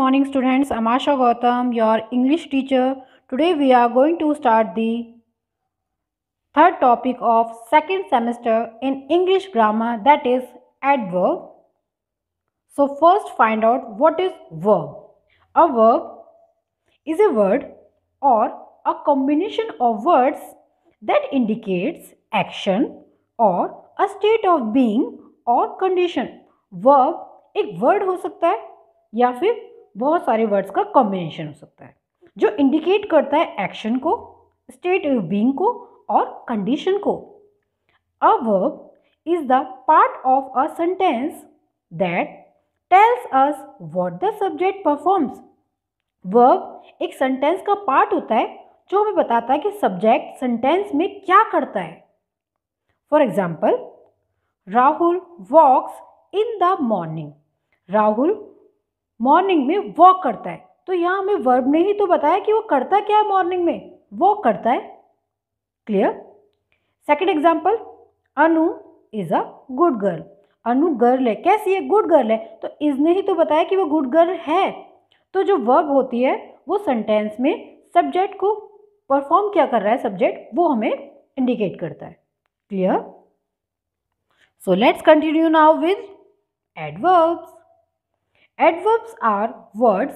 morning students amasha gautam your english teacher today we are going to start the third topic of second semester in english grammar that is adverb so first find out what is verb a verb is a word or a combination of words that indicates action or a state of being or condition verb एक word हो सकता है या फिर बहुत सारे words का combination हो सकता है जो इंडिकेट करता है एक्शन को स्टेट ऑफ बींग को और कंडीशन को a verb is the part of a sentence that tells us what the subject performs verb एक सेंटेंस का पार्ट होता है जो हमें बताता है कि सब्जेक्ट सेंटेंस में क्या करता है for example Rahul walks in the morning Rahul morning में वॉक करता है तो यहाँ हमें वर्ब ने ही तो बताया कि वो करता क्या है मॉर्निंग में वॉक करता है clear second example Anu is a good girl Anu girl है कैसी है गुड गर्ल है तो इज ने ही तो बताया कि वो गुड गर्ल है तो जो वर्ब होती है वो सेंटेंस में सब्जेक्ट को परफॉर्म क्या कर रहा है सब्जेक्ट वो हमें इंडिकेट करता है clear so let's continue now with adverbs Adverbs are words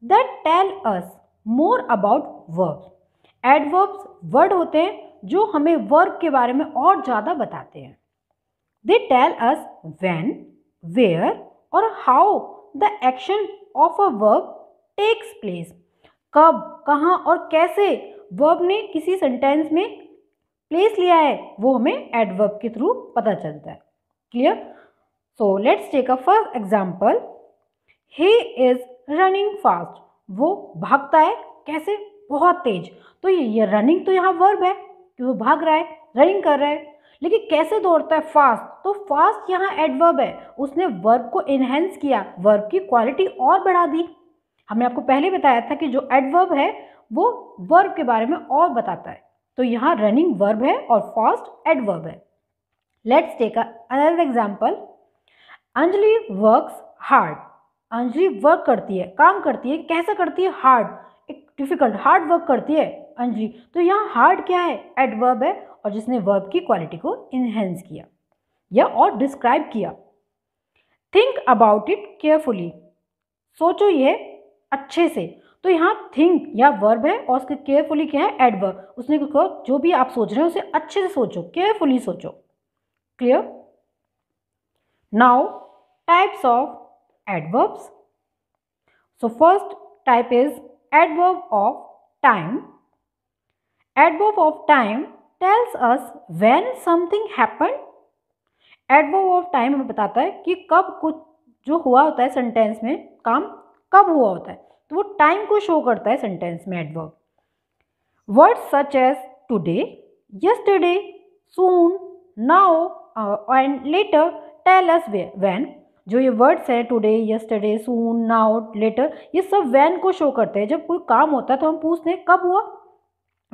that tell us more about verbs. Adverbs word होते हैं जो हमें वर्ब के बारे में और ज़्यादा बताते हैं they tell us when, where और how the action of a verb takes place. कब कहाँ और कैसे वर्ब ने किसी सेंटेंस में प्लेस लिया है वो हमें एडवर्ब के थ्रू पता चलता है clear so let's take a first example he is running fast वो भागता है कैसे बहुत तेज तो ये ये रनिंग तो यहाँ वर्ब है कि वो भाग रहा है रनिंग कर रहा है लेकिन कैसे दौड़ता है फास्ट तो फास्ट यहाँ एडवर्ब है उसने वर्ब को इन्हेंस किया वर्ब की क्वालिटी और बढ़ा दी हमने आपको पहले बताया था कि जो एडवर्ब है वो वर्ब के बारे में और बताता है तो यहाँ रनिंग वर्ब है और फास्ट एडवर्ब है let's take another example Anjali works hard Anjali work करती है काम करती है कैसे करती है हार्ड एक डिफ़िकल्ट हार्ड वर्क करती है अंजलि तो यहाँ हार्ड क्या है एडवर्ब है और जिसने वर्ब की क्वालिटी को इन्हेंस किया या और डिस्क्राइब किया थिंक अबाउट इट केयरफुली सोचो ये अच्छे से तो यहाँ थिंक या वर्ब है और उसके केयरफुली क्या है एडवर्ब उसने कहा जो भी आप सोच रहे हो उसे अच्छे से सोचो केयरफुली सोचो clear now types of adverbs. So first type is adverb of time. Adverb of time tells us when something happened. Adverb of time हमें बताता है कि कब कुछ जो हुआ होता है सेंटेंस में काम कब हुआ होता है तो वो टाइम को शो करता है सेंटेंस में adverb word such as today yesterday soon now and later tell us when जो ये वर्ड्स हैं today yesterday soon now later ये सब वैन को शो करते हैं जब कोई काम होता है तो हम पूछते हैं कब हुआ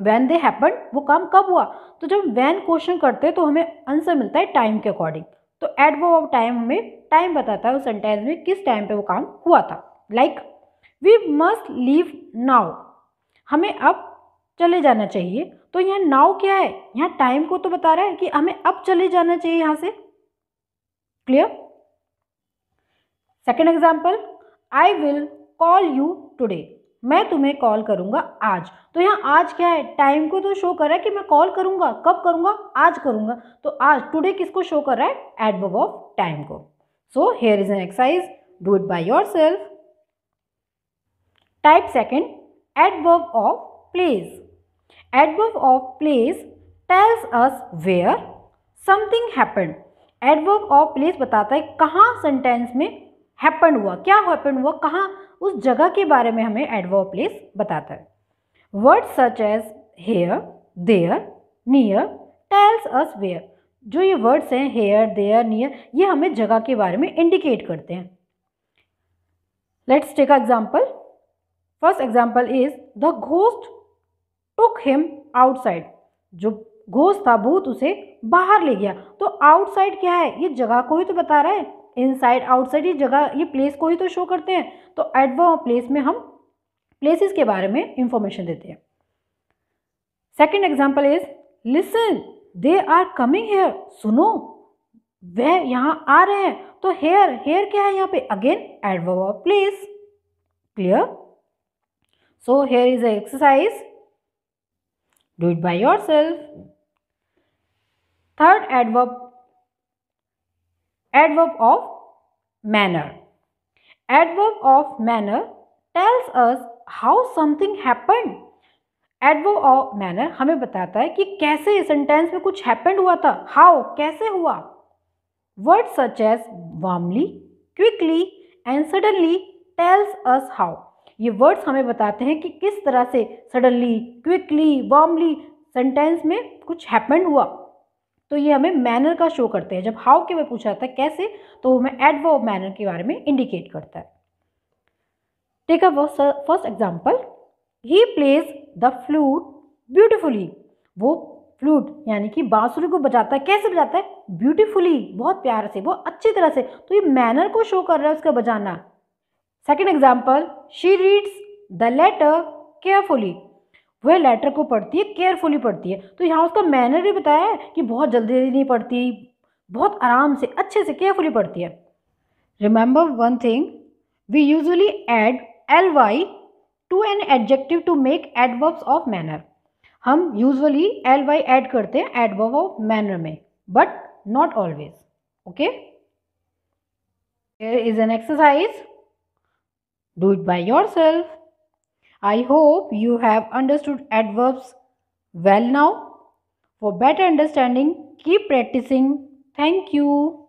वैन दे हैपन वो काम कब हुआ तो जब वैन क्वेश्चन करते हैं तो हमें आंसर मिलता है टाइम के अकॉर्डिंग तो एट वो ऑफ टाइम हमें टाइम बताता है उस सेंटेंस में किस टाइम पे वो काम हुआ था like we must leave now हमें अब चले जाना चाहिए तो यहाँ नाउ क्या है यहाँ टाइम को तो बता रहा है कि हमें अब चले जाना चाहिए यहाँ से clear second example I will call you today मैं तुम्हें कॉल करूंगा आज तो यहाँ आज क्या है टाइम को तो शो कर रहा है कि मैं कॉल करूंगा कब करूंगा आज करूंगा तो आज टुडे किसको शो कर रहा है बब ऑफ टाइम को so here is an exercise do it by yourself type second verb of place verb of place tells us where something happen adverb of place बताता है कहाँ सेंटेंस में हैपन हुआ क्या हैपन हुआ कहाँ उस जगह के बारे में हमें एडवर्ब प्लेस बताता है word such as here there near tells us where जो ये वर्ड्स हैं हेयर देयर नियर ये हमें जगह के बारे में इंडिकेट करते हैं let's take example first example is the ghost took him outside जो घोस्ट था भूत उसे बाहर ले गया तो आउटसाइड क्या है ये जगह को ही तो बता रहा है इनसाइड आउटसाइड ये जगह ये प्लेस को ही तो शो करते हैं तो एट वो प्लेस में हम प्लेसेस के बारे में इंफॉर्मेशन देते हैं second example is listen they are coming here सुनो वह यहाँ आ रहे हैं तो हेयर हेयर क्या है यहाँ पे अगेन एट वो place clear so here is a exercise do it by yourself third adverb adverb of manner. Adverb of manner tells us how something happened. Adverb of manner हमें बताता है कि कैसे सेंटेंस में कुछ happened हुआ था हाउ कैसे हुआ word such as warmly quickly and suddenly tells us how ये वर्ड्स हमें बताते हैं कि किस तरह से सडनली क्विकली वार्मली सेंटेंस में कुछ हैपेंड हुआ तो ये हमें मैनर का शो करते हैं जब हाउ के में पूछा जाता है कैसे तो हमें एडवर्ब मैनर के बारे में इंडिकेट करता है take a first example he plays the flute beautifully वो फ्लूट यानी कि बांसुरी को बजाता है कैसे बजाता है ब्यूटीफुली बहुत प्यार से बहुत अच्छी तरह से तो ये मैनर को शो कर रहा है उसका बजाना second example she reads the letter carefully वह लेटर को पढ़ती है केयरफुली पढ़ती है तो यहाँ उसका मैनर भी बताया है कि बहुत जल्दी जल्दी नहीं पढ़ती बहुत आराम से अच्छे से केयरफुली पढ़ती है remember one thing we usually add L Y to an adjective to make adverbs of manner हम यूजली एल वाई एड करते हैं एडवर्ब ऑफ मैनर में but not always okay is an exercise do it by yourself I hope you have understood adverbs well now. For better understanding, keep practicing. Thank you.